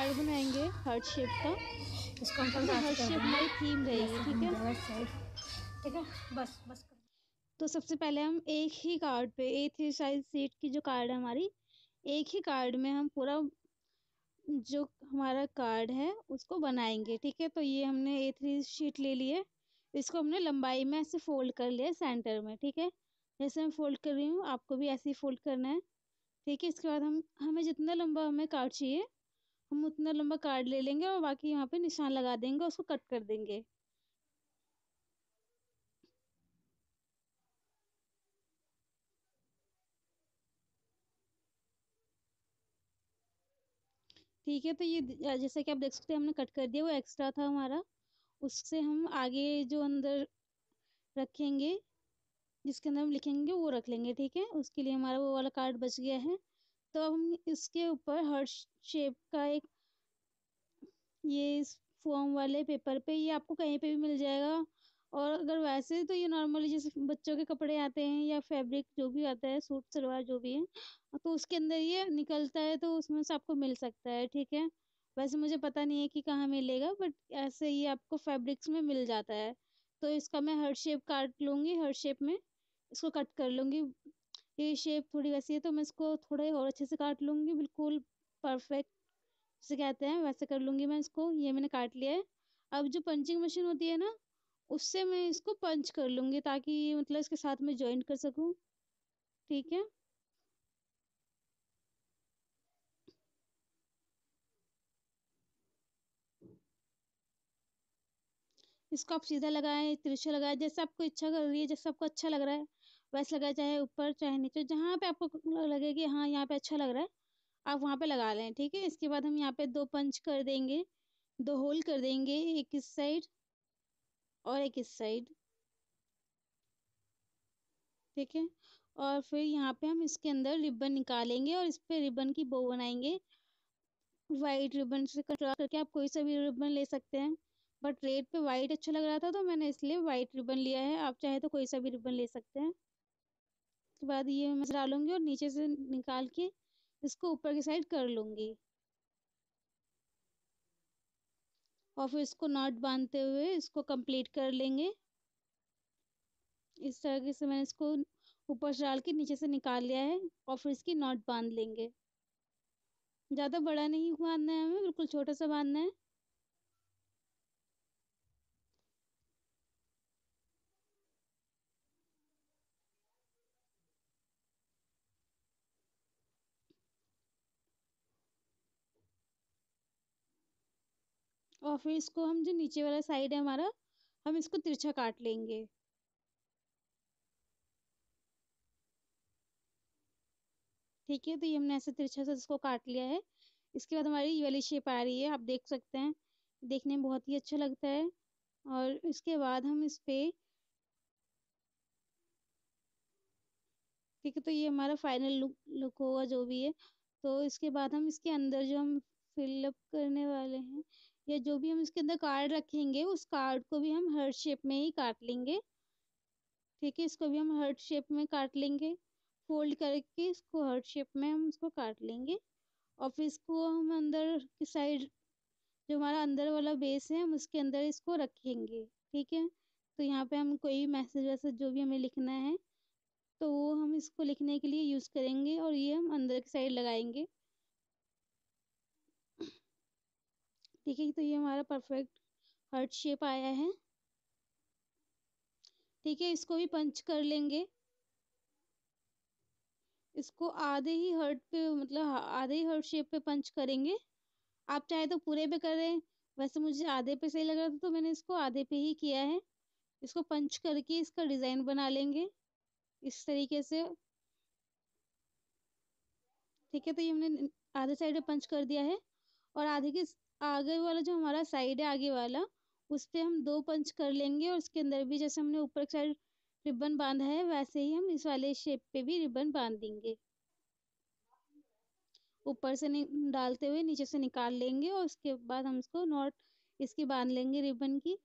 card बनाएंगे heart shape का इसको हम तो हर्ट शेप में थीम रहेगी ठीक है ठीक है बस बस तो सबसे पहले हम एक ही कार्ड पे ए थ्री साइज सीट की जो कार्ड है हमारी एक ही कार्ड में हम पूरा जो हमारा कार्ड है उसको बनाएंगे ठीक है तो ये हमने ए थ्री शीट ले ली है इसको हमने लंबाई में ऐसे फोल्ड कर लिया सेंटर में ठीक है जैसे मैं फोल्ड कर रही हूँ आपको भी ऐसे ही फोल्ड करना है ठीक है इसके बाद हम हमें जितना लंबा हमें कार्ड चाहिए हम उतना लंबा कार्ड ले लेंगे और बाकी यहाँ पे निशान लगा देंगे उसको कट कर देंगे ठीक है तो ये जैसा कि आप देख सकते हैं हमने कट कर दिया वो एक्स्ट्रा था हमारा उससे हम आगे जो अंदर रखेंगे जिसके अंदर हम लिखेंगे वो रख लेंगे ठीक है उसके लिए हमारा वो वाला कार्ड बच गया है तो हम इसके ऊपर हर शेप का एक ये इस फॉर्म वाले पेपर पे ये आपको कहीं पे भी मिल जाएगा और अगर वैसे तो ये नॉर्मली जैसे बच्चों के कपड़े आते हैं या फैब्रिक जो भी आता है सूट सलवार जो भी है तो उसके अंदर ये निकलता है तो उसमें से आपको मिल सकता है ठीक है वैसे मुझे पता नहीं है कि कहाँ मिलेगा बट ऐसे ये आपको फैब्रिक्स में मिल जाता है तो इसका मैं हर शेप काट लूँगी हर शेप में इसको कट कर लूँगी ये शेप थोड़ी वैसी है तो मैं इसको थोड़े और अच्छे से काट लूँगी बिल्कुल परफेक्ट जिसे कहते हैं वैसे कर लूँगी मैं इसको ये मैंने काट लिया है अब जो पंचिंग मशीन होती है ना उससे मैं इसको पंच कर लूँगी ताकि मतलब इसके साथ में ज्वाइंट कर सकूँ ठीक है इसको आप सीधा लगाएं तिरछा लगाएं जैसे आपको इच्छा कर रही है जैसे आपको अच्छा लग रहा है वैसे लगा चाहे ऊपर चाहे नीचे जहाँ पे आपको लगे कि हाँ यहाँ पे अच्छा लग रहा है आप वहाँ पे लगा लें ठीक है इसके बाद हम यहाँ पे दो पंच कर देंगे दो होल कर देंगे एक इस साइड और एक इस साइड ठीक है और फिर यहाँ पे हम इसके अंदर रिबन निकालेंगे और इस पर रिबन की बो बनाएंगे वाइट रिबन से कंट्रोल करके आप कोई सा भी रिबन ले सकते हैं बट रेड पे वाइट अच्छा लग रहा था तो मैंने इसलिए वाइट रिबन लिया है आप चाहे तो कोई सा भी रिबन ले सकते हैं उसके बाद ये मैं लूंगी और नीचे से निकाल के इसको ऊपर की साइड कर लूंगी और फिर इसको नॉट बांधते हुए इसको कंप्लीट कर लेंगे इस तरह से मैंने इसको ऊपर से डाल के नीचे से निकाल लिया है और फिर इसकी नॉट बांध लेंगे ज़्यादा बड़ा नहीं बांधना है हमें बिल्कुल छोटा सा बांधना है और फिर इसको हम जो नीचे वाला साइड है हमारा हम इसको तिरछा काट लेंगे ठीक है तो ये हमने ऐसे तिरछा से इसको काट लिया है इसके बाद हमारी ये वाली शेप आ रही है आप देख सकते हैं देखने में बहुत ही अच्छा लगता है और इसके बाद हम इस पर ठीक है तो ये हमारा फाइनल लुक लुक होगा जो भी है तो इसके बाद हम इसके अंदर जो हम फिलअप करने वाले हैं या जो भी हम इसके अंदर कार्ड रखेंगे उस कार्ड को भी हम हर्ट शेप में ही काट लेंगे ठीक है इसको भी हम हर्ट शेप में काट लेंगे फोल्ड करके इसको हर्ट शेप में हम इसको काट लेंगे और फिर इसको हम अंदर की साइड जो हमारा अंदर वाला बेस है हम उसके अंदर इसको रखेंगे ठीक है तो यहाँ पे हम कोई मैसेज वैसेज जो भी हमें लिखना है तो वो हम इसको लिखने के लिए यूज़ करेंगे और ये हम अंदर की साइड लगाएंगे ठीक है तो ये हमारा परफेक्ट हर्ट शेप आया है ठीक है इसको भी पंच कर लेंगे इसको आधे ही हर्ट पे मतलब आधे ही हर्ट शेप पे पंच करेंगे आप चाहे तो पूरे पे करें वैसे मुझे आधे पे सही लग रहा था तो मैंने इसको आधे पे ही किया है इसको पंच करके इसका डिज़ाइन बना लेंगे इस तरीके से ठीक है तो ये हमने आधे साइड पे पंच कर दिया है और आधे के आगे वाला जो हमारा साइड है आगे वाला उस पर हम दो पंच कर लेंगे और उसके अंदर भी जैसे हमने ऊपर की साइड रिबन बांधा है वैसे ही हम इस वाले शेप पे भी रिबन बांध देंगे ऊपर से डालते हुए नीचे से निकाल लेंगे और उसके बाद हम उसको नॉट इसकी बांध लेंगे रिबन की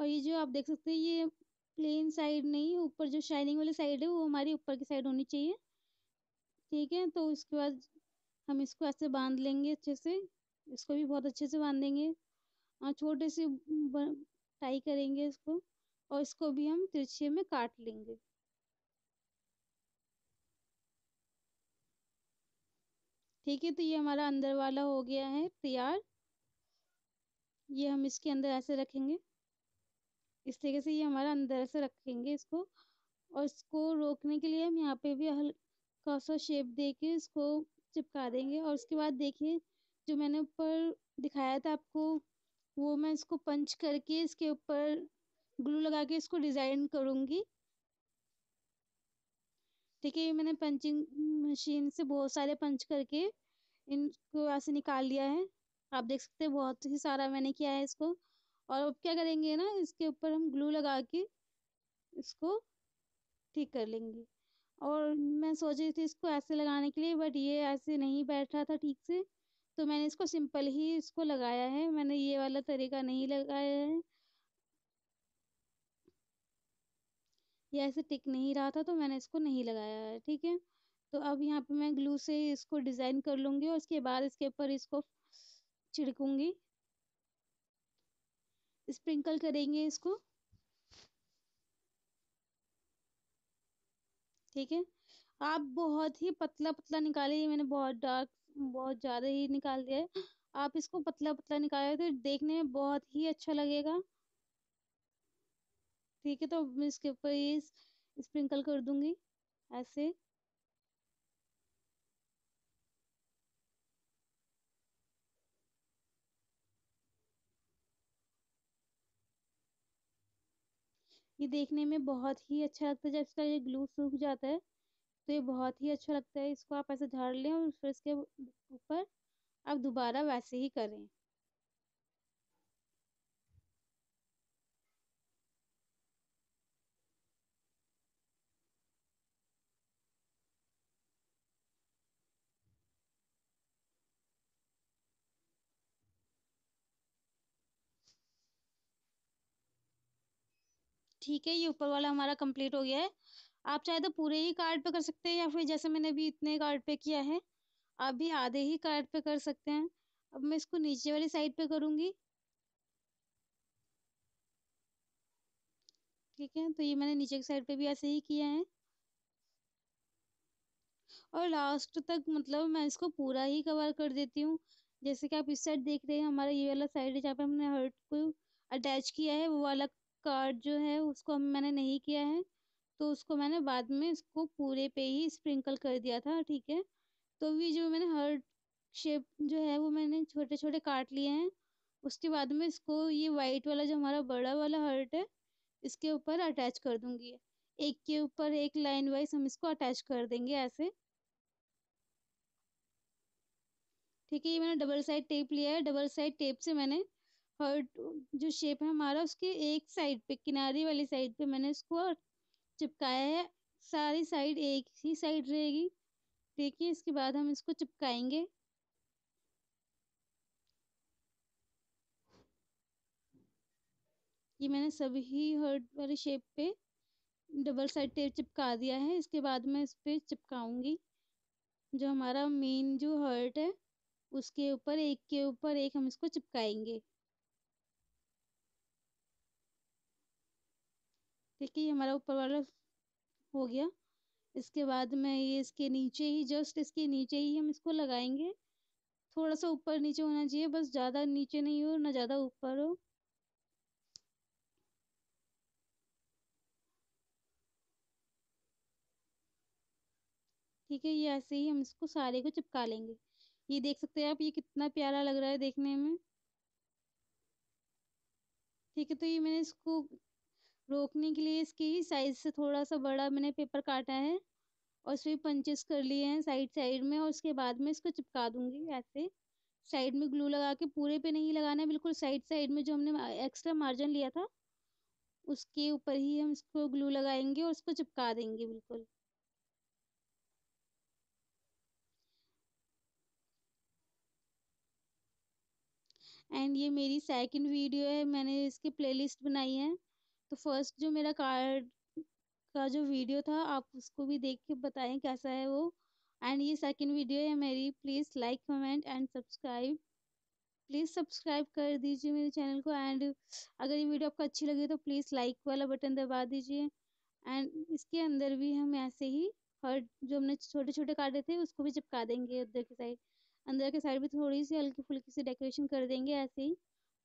और ये जो आप देख सकते हैं ये प्लेन साइड नहीं ऊपर जो शाइनिंग वाली साइड है वो हमारी ऊपर की साइड होनी चाहिए ठीक है तो उसके बाद हम इसको ऐसे बांध लेंगे अच्छे से इसको भी बहुत अच्छे से बांधेंगे और छोटे से टाई करेंगे इसको और इसको भी हम तिरछे में काट लेंगे ठीक है तो ये हमारा अंदर वाला हो गया है तैयार ये हम इसके अंदर ऐसे रखेंगे इस तरीके से ये हमारा अंदर से रखेंगे इसको और इसको रोकने के लिए हम यहाँ पे भी हल्का सा शेप दे के इसको चिपका देंगे और उसके बाद देखिए जो मैंने ऊपर दिखाया था आपको वो मैं इसको पंच करके इसके ऊपर ग्लू लगा के इसको डिज़ाइन करूँगी ठीक है ये मैंने पंचिंग मशीन से बहुत सारे पंच करके इनको ऐसे निकाल लिया है आप देख सकते हैं बहुत ही सारा मैंने किया है इसको और अब क्या करेंगे ना इसके ऊपर हम ग्लू लगा के इसको ठीक कर लेंगे और मैं सोच रही थी इसको ऐसे लगाने के लिए बट ये ऐसे नहीं बैठ रहा था ठीक से तो मैंने इसको सिंपल ही इसको लगाया है मैंने ये वाला तरीका नहीं लगाया है ये ऐसे टिक नहीं रहा था तो मैंने इसको नहीं लगाया है ठीक है तो अब यहाँ पे मैं ग्लू से इसको डिज़ाइन कर लूँगी और उसके बाद इसके ऊपर इसको छिड़कूँगी स्प्रिंकल करेंगे इसको ठीक है आप बहुत ही पतला पतला निकालिए मैंने बहुत डार्क बहुत ज़्यादा ही निकाल दिया है आप इसको पतला पतला निकाले तो देखने में बहुत ही अच्छा लगेगा ठीक है तो मैं इसके ऊपर ये स्प्रिंकल कर दूंगी ऐसे ये देखने में बहुत ही अच्छा लगता है जब इसका ये ग्लू सूख जाता है तो ये बहुत ही अच्छा लगता है इसको आप ऐसे झाड़ लें और फिर इसके ऊपर आप दोबारा वैसे ही करें ठीक है ये ऊपर वाला हमारा कंप्लीट हो गया है आप चाहे तो पूरे ही कार्ड पे कर सकते हैं या फिर जैसे मैंने अभी इतने कार्ड पे किया है आप भी आधे ही कार्ड पे कर सकते हैं अब मैं इसको नीचे वाली साइड पे करूंगी ठीक है तो ये मैंने नीचे की साइड पे भी ऐसे ही किया है और लास्ट तक मतलब मैं इसको पूरा ही कवर कर देती हूँ जैसे कि आप इस साइड देख रहे हैं हमारा ये वाला साइड है जहाँ पे हमने हर्ट को अटैच किया है वो वाला कार्ड जो है उसको मैंने नहीं किया है तो उसको मैंने बाद में इसको पूरे पे ही स्प्रिंकल कर दिया था ठीक है तो भी जो मैंने हर्ट शेप जो है वो मैंने छोटे छोटे काट लिए हैं उसके बाद में इसको ये वाइट वाला जो हमारा बड़ा वाला हर्ट है इसके ऊपर अटैच कर दूंगी एक के ऊपर एक लाइन वाइज हम इसको अटैच कर देंगे ऐसे ठीक है ये मैंने डबल साइड टेप लिया है डबल साइड टेप से मैंने जो शेप है हमारा उसके एक साइड पे किनारे वाली साइड पे मैंने इसको चिपकाया है सारी साइड एक ही साइड रहेगी देखिए इसके बाद हम इसको चिपकाएंगे ये मैंने सभी हर्ट वाले शेप पे डबल साइड टेप चिपका दिया है इसके बाद मैं इस पर चिपकाऊंगी जो हमारा मेन जो हर्ट है उसके ऊपर एक के ऊपर एक हम इसको चिपकाएंगे ठीक है ये हमारा ऊपर वाला हो गया इसके बाद में ये इसके नीचे ही जस्ट इसके नीचे ही हम इसको लगाएंगे थोड़ा सा ऊपर नीचे होना चाहिए बस ज़्यादा नीचे नहीं हो ना ज़्यादा ऊपर हो ठीक है ये ऐसे ही हम इसको सारे को चिपका लेंगे ये देख सकते हैं आप ये कितना प्यारा लग रहा है देखने में ठीक है तो ये मैंने इसको रोकने के लिए इसकी साइज से थोड़ा सा बड़ा मैंने पेपर काटा है और उसमें पंचेस कर लिए हैं साइड साइड में और उसके बाद में इसको चिपका दूंगी ऐसे साइड में ग्लू लगा के पूरे पे नहीं लगाना है बिल्कुल साइड साइड में जो हमने एक्स्ट्रा मार्जिन लिया था उसके ऊपर ही हम इसको ग्लू लगाएंगे और उसको चिपका देंगे बिल्कुल एंड ये मेरी सेकंड वीडियो है मैंने इसकी प्लेलिस्ट बनाई है तो फर्स्ट जो मेरा कार्ड का जो वीडियो था आप उसको भी देख के बताएं कैसा है वो एंड ये सेकंड वीडियो है मेरी please like comment and subscribe please subscribe कर दीजिए मेरे चैनल को एंड अगर ये वीडियो आपको अच्छी लगी तो प्लीज़ लाइक वाला बटन दबा दीजिए एंड इसके अंदर भी हम ऐसे ही हर जो हमने छोटे छोटे काटे थे उसको भी चिपका देंगे उधर की साइड अंदर के साइड भी थोड़ी सी हल्की फुल्की सी डेकोरेशन कर देंगे ऐसे ही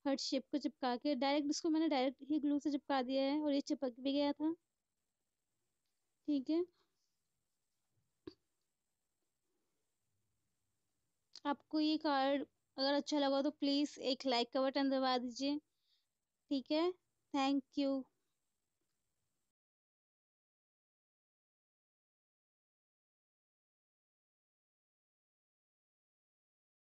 हर्ट शेप को चिपका के डायरेक्ट इसको मैंने डायरेक्ट ही ग्लू से चिपका दिया है और ये चिपक भी गया था ठीक है आपको ये कार्ड अगर अच्छा लगा तो प्लीज़ एक लाइक का बटन दबा दीजिए ठीक है थैंक यू